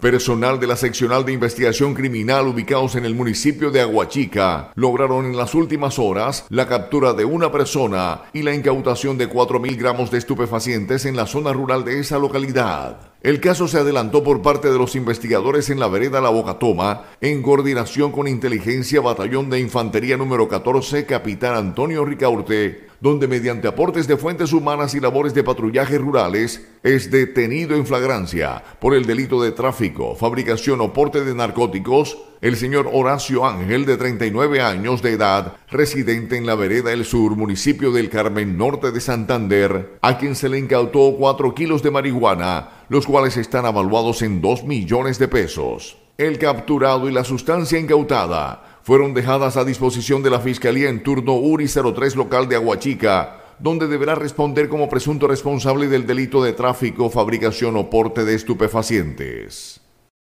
Personal de la seccional de investigación criminal ubicados en el municipio de Aguachica lograron en las últimas horas la captura de una persona y la incautación de 4.000 gramos de estupefacientes en la zona rural de esa localidad. El caso se adelantó por parte de los investigadores en la vereda La Boca Toma en coordinación con Inteligencia Batallón de Infantería número 14, Capitán Antonio Ricaurte, donde mediante aportes de fuentes humanas y labores de patrullaje rurales es detenido en flagrancia por el delito de tráfico, fabricación o porte de narcóticos el señor Horacio Ángel, de 39 años de edad, residente en la vereda El Sur, municipio del Carmen Norte de Santander, a quien se le incautó 4 kilos de marihuana, los cuales están avaluados en 2 millones de pesos. El capturado y la sustancia incautada fueron dejadas a disposición de la Fiscalía en turno URI 03 local de Aguachica, donde deberá responder como presunto responsable del delito de tráfico, fabricación o porte de estupefacientes.